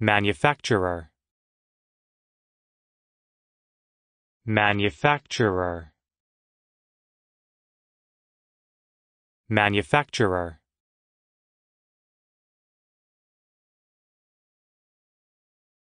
manufacturer manufacturer manufacturer